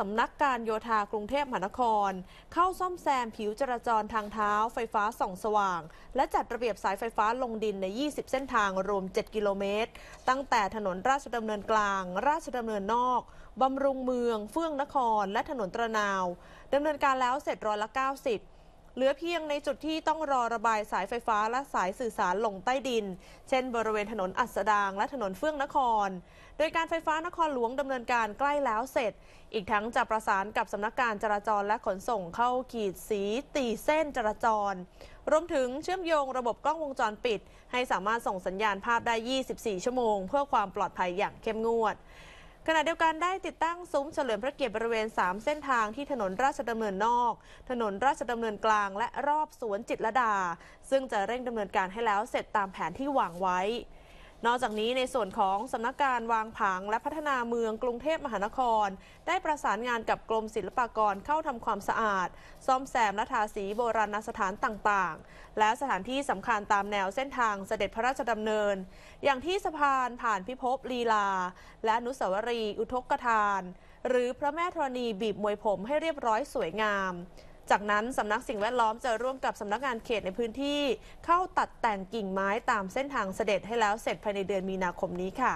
สำนักการโยธากรุงเทพมหานคร เข้าซ่อมแซมผิวจราจรทางเท้าไฟฟ้าส่อง สว่าง และจัดระเบียบสายไฟฟ้าลงดินใน 20 เส้นทางรวม 7 กิโลเมตร ตั้งแต่ถนนราชดำเนินกลาง ราชดำเนินนอก บำรุงเมือง เฟื่องนครและถนนตระนาวดำเนินการแล้วเสร็จร้อยละ 90เหลือเพียงในจุดที่ต้องรอระบายสายไฟฟ้าและสายสื่อสารลงใต้ดิน เช่นบริเวณถนนอัสดางและถนนเฟื่องนคร โดยการไฟฟ้านครหลวงดำเนินการใกล้แล้วเสร็จ อีกทั้งจะประสานกับสำนักงานจราจรและขนส่งเข้าขีดสีตีเส้นจราจร รวมถึงเชื่อมโยงระบบกล้องวงจรปิดให้สามารถส่งสัญญาณภาพได้ 24 ชั่วโมง เพื่อความปลอดภัยอย่างเข้มงวดขณะเดียวกันได้ติดตั้ง ซุ้มเฉลิมพระเกียรติบริเวณ3เส้นทางที่ถนนราชดำเนินนอก ถนนราชดำเนินกลางและรอบสวนจิตรดา ซึ่งจะเร่งดำเนินการให้แล้วเสร็จตามแผนที่วางไว้นอกจากนี้ในส่วนของสำนักการวางผังและพัฒนาเมืองกรุงเทพมหานคร ได้ประสานงานกับกรมศิลปากรเข้าทำความสะอาดซ่อมแซมและทาสีโบราณสถานต่างๆ และสถานที่สำคัญตามแนวเส้นทางเสด็จพระราชดำเนิน อย่างที่สะพานผ่านพิภพลีลาและนุสาวรีอุทกทาน หรือพระแม่ธรณีบีบมวยผมให้เรียบร้อยสวยงามจากนั้นสำนักสิ่งแวดล้อมจะร่วมกับสำนักงานเขตในพื้นที่ เข้าตัดแต่งกิ่งไม้ตามเส้นทางเสด็จให้แล้วเสร็จภายในเดือนมีนาคมนี้ค่ะ